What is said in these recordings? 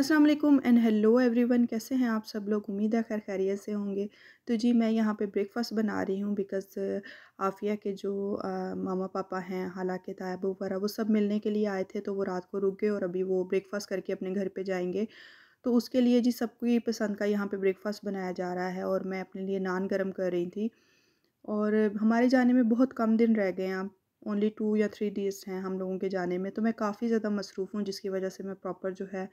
अस्सलाम वालेकुम and hello everyone कैसे हैं आप सब लोग उम्मीद है खैर खैरियत से होंगे तो जी मैं यहाँ पे ब्रेकफास्ट बना रही हूँ बिकॉज़ आफिया के जो आ, मामा पापा हैं हालांकि तायब वगैरह वो सब मिलने के लिए आए थे तो वो रात को रुक गए और अभी वो ब्रेकफास्ट करके अपने घर पे जाएंगे तो उसके लिए जी सबको ये पसंद का यहाँ पर ब्रेकफास्ट बनाया जा रहा है और मैं अपने लिए नान गर्म कर रही थी और हमारे जाने में बहुत कम दिन रह गए हैं आप ओनली टू या थ्री डेज़ हैं हम लोगों के जाने में तो मैं काफ़ी ज़्यादा मसरूफ़ हूँ जिसकी वजह से मैं प्रॉपर जो है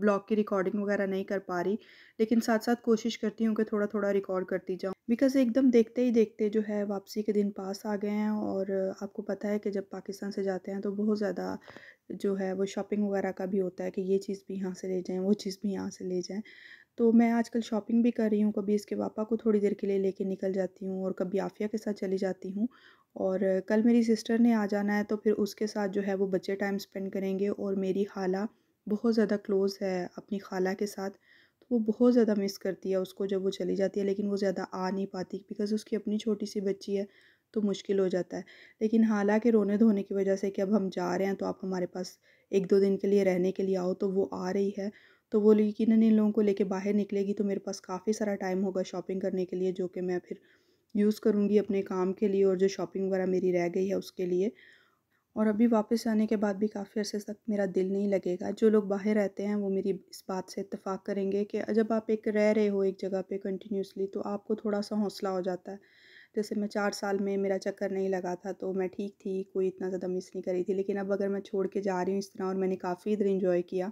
ब्लॉग की रिकॉर्डिंग वगैरह नहीं कर पा रही लेकिन साथ साथ कोशिश करती हूँ कि थोड़ा थोड़ा रिकॉर्ड करती जाऊँ बिकॉज़ एकदम देखते ही देखते जो है वापसी के दिन पास आ गए हैं और आपको पता है कि जब पाकिस्तान से जाते हैं तो बहुत ज़्यादा जो है वो शॉपिंग वगैरह का भी होता है कि ये चीज़ भी यहाँ से ले जाएँ वो चीज़ भी यहाँ से ले जाएँ तो मैं आजकल शॉपिंग भी कर रही हूँ कभी इसके पापा को थोड़ी देर के लिए लेके निकल जाती हूँ और कभी आफिया के साथ चली जाती हूँ और कल मेरी सिस्टर ने आ जाना है तो फिर उसके साथ जो है वो बच्चे टाइम स्पेंड करेंगे और मेरी खाला बहुत ज़्यादा क्लोज़ है अपनी खाला के साथ तो वो बहुत ज़्यादा मिस करती है उसको जब वो चली जाती है लेकिन वो ज़्यादा आ नहीं पाती बिकॉज़ उसकी अपनी छोटी सी बच्ची है तो मुश्किल हो जाता है लेकिन हालांकि रोने धोने की वजह से कि अब हम जा रहे हैं तो आप हमारे पास एक दो दिन के लिए रहने के लिए आओ तो वो आ रही है तो वो लेकिन इन लोगों को लेके बाहर निकलेगी तो मेरे पास काफ़ी सारा टाइम होगा शॉपिंग करने के लिए जो कि मैं फिर यूज़ करूँगी अपने काम के लिए और जो शॉपिंग वगैरह मेरी रह गई है उसके लिए और अभी वापस आने के बाद भी काफ़ी अरसे तक मेरा दिल नहीं लगेगा जो लोग बाहर रहते हैं वो मेरी इस बात से इतफ़ाक़ करेंगे कि जब आप एक रह रहे हो एक जगह पे कंटिन्यूसली तो आपको थोड़ा सा हौसला हो जाता है जैसे मैं चार साल में मेरा चक्कर नहीं लगा था तो मैं ठीक थी कोई इतना ज़्यादा मिस नहीं करी थी लेकिन अब अगर मैं छोड़ के जा रही हूँ इस तरह और मैंने काफ़ी इधर इन्जॉय किया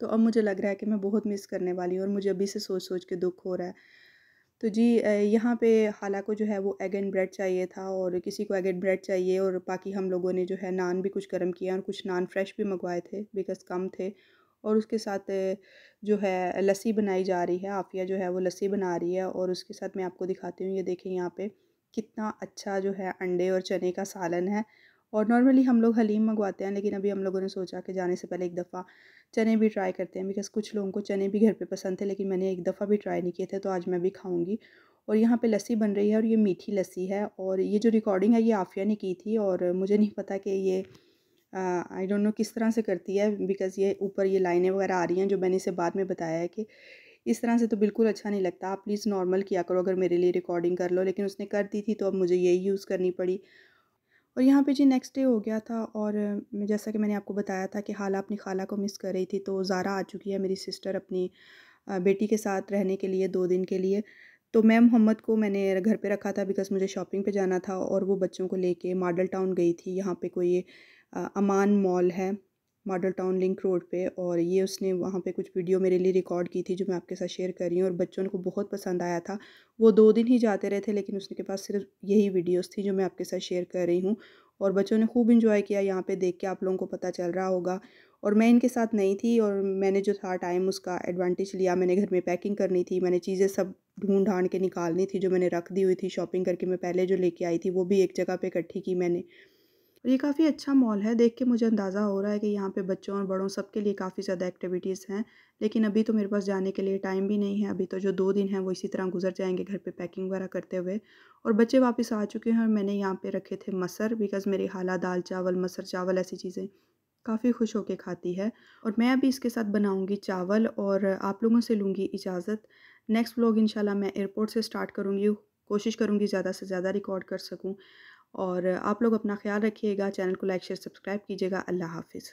तो अब मुझे लग रहा है कि मैं बहुत मिस करने वाली हूँ और मुझे अभी से सोच सोच के दुख हो रहा है तो जी यहाँ पे हाला को जो है वो एग एंड ब्रेड चाहिए था और किसी को एग एंड ब्रेड चाहिए और बाकी हम लोगों ने जो है नान भी कुछ गर्म किया और कुछ नान फ्रेश भी मंगवाए थे बिकॉज कम थे और उसके साथ जो है लस्सी बनाई जा रही है आफिया जो है वो लस्सी बना रही है और उसके साथ मैं आपको दिखाती हूँ ये देखें यहाँ पे कितना अच्छा जो है अंडे और चने का सालन है और नॉर्मली हम लोग हलीम मंगवाते हैं लेकिन अभी हम लोगों ने सोचा कि जाने से पहले एक दफ़ा चने भी ट्राई करते हैं बिकॉज़ कुछ लोगों को चने भी घर पे पसंद थे लेकिन मैंने एक दफ़ा भी ट्राई नहीं किए थे तो आज मैं भी खाऊंगी और यहाँ पे लस्सी बन रही है और ये मीठी लस्सी है और ये जो रिकॉर्डिंग है ये आफिया ने की थी और मुझे नहीं पता कि ये आई डोंट नो किस तरह से करती है बिकॉज़ ये ऊपर ये लाइनें वगैरह आ रही हैं जो मैंने इसे बाद में बताया है कि इस तरह से तो बिल्कुल अच्छा नहीं लगता आप प्लीज़ नॉर्मल किया करो अगर मेरे लिए रिकॉर्डिंग कर लो लेकिन उसने कर दी थी तो अब मुझे यही यूज़ करनी पड़ी और यहाँ पे जी नेक्स्ट डे हो गया था और जैसा कि मैंने आपको बताया था कि हाला अपनी खाला को मिस कर रही थी तो ज़ारा आ चुकी है मेरी सिस्टर अपनी बेटी के साथ रहने के लिए दो दिन के लिए तो मैं मोहम्मद को मैंने घर पे रखा था बिकॉज़ मुझे शॉपिंग पे जाना था और वो बच्चों को लेके मॉडल टाउन गई थी यहाँ पे कोई अमान मॉल है मॉडल टाउन लिंक रोड पे और ये उसने वहाँ पे कुछ वीडियो मेरे लिए रिकॉर्ड की थी जो मैं आपके साथ शेयर कर रही हूँ और बच्चों को बहुत पसंद आया था वो दो दिन ही जाते रहे थे लेकिन उसके पास सिर्फ यही वीडियोस थी जो मैं आपके साथ शेयर कर रही हूँ और बच्चों ने खूब इंजॉय किया यहाँ पर देख के आप लोगों को पता चल रहा होगा और मैं इनके साथ नहीं थी और मैंने जो था टाइम उसका एडवांटेज लिया मैंने घर में पैकिंग करनी थी मैंने चीज़ें सब ढूंढ ढांड के निकालनी थी जो मैंने रख दी हुई थी शॉपिंग करके मैं पहले जो लेके आई थी वो भी एक जगह पे इकट्ठी की मैंने और ये काफ़ी अच्छा मॉल है देख के मुझे अंदाज़ा हो रहा है कि यहाँ पे बच्चों और बड़ों सबके लिए काफ़ी ज़्यादा एक्टिविटीज़ हैं लेकिन अभी तो मेरे पास जाने के लिए टाइम भी नहीं है अभी तो जो दो दिन हैं वो इसी तरह गुजर जाएंगे घर पे पैकिंग वगैरह करते हुए और बच्चे वापस आ चुके हैं और मैंने यहाँ पर रखे थे मसर बिकॉज़ मेरी हाला दाल चावल मसर चावल ऐसी चीज़ें काफ़ी खुश होकर खाती है और मैं अभी इसके साथ बनाऊँगी चावल और आप लोगों से लूँगी इजाज़त नेक्स्ट ब्लॉग इन मैं एयरपोर्ट से स्टार्ट करूँगी कोशिश करूँगी ज़्यादा से ज़्यादा रिकॉर्ड कर सकूँ और आप लोग अपना ख्याल रखिएगा चैनल को लाइक शेयर सब्सक्राइब कीजिएगा अल्लाह हाफिज़